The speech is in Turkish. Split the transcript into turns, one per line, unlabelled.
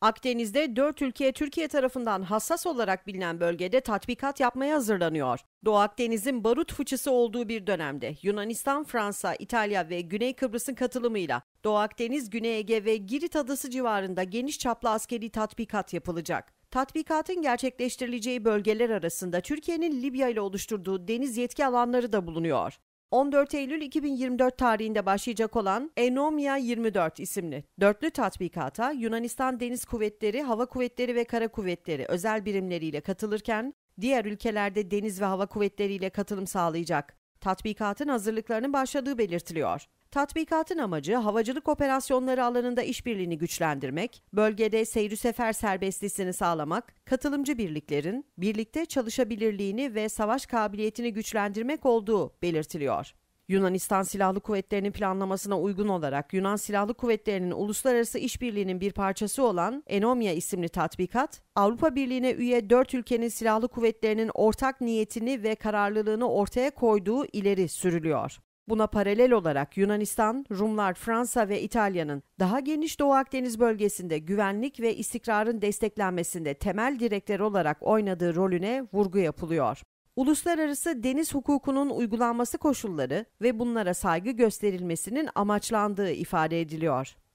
Akdeniz'de dört ülke Türkiye tarafından hassas olarak bilinen bölgede tatbikat yapmaya hazırlanıyor. Doğu Akdeniz'in barut fıçısı olduğu bir dönemde Yunanistan, Fransa, İtalya ve Güney Kıbrıs'ın katılımıyla Doğu Akdeniz, Güney Ege ve Girit adası civarında geniş çaplı askeri tatbikat yapılacak. Tatbikatın gerçekleştirileceği bölgeler arasında Türkiye'nin Libya ile oluşturduğu deniz yetki alanları da bulunuyor. 14 Eylül 2024 tarihinde başlayacak olan Enomia 24 isimli dörtlü tatbikata Yunanistan Deniz Kuvvetleri, Hava Kuvvetleri ve Kara Kuvvetleri özel birimleriyle katılırken diğer ülkelerde deniz ve hava kuvvetleriyle katılım sağlayacak. Tatbikatın hazırlıklarının başladığı belirtiliyor. Tatbikatın amacı havacılık operasyonları alanında işbirliğini güçlendirmek, bölgede seyri sefer serbestliğini sağlamak, katılımcı birliklerin birlikte çalışabilirliğini ve savaş kabiliyetini güçlendirmek olduğu belirtiliyor. Yunanistan Silahlı Kuvvetleri'nin planlamasına uygun olarak Yunan Silahlı Kuvvetleri'nin uluslararası işbirliğinin bir parçası olan Enomia isimli tatbikat, Avrupa Birliği'ne üye dört ülkenin silahlı kuvvetlerinin ortak niyetini ve kararlılığını ortaya koyduğu ileri sürülüyor. Buna paralel olarak Yunanistan, Rumlar, Fransa ve İtalya'nın daha geniş Doğu Akdeniz bölgesinde güvenlik ve istikrarın desteklenmesinde temel direkler olarak oynadığı rolüne vurgu yapılıyor. Uluslararası deniz hukukunun uygulanması koşulları ve bunlara saygı gösterilmesinin amaçlandığı ifade ediliyor.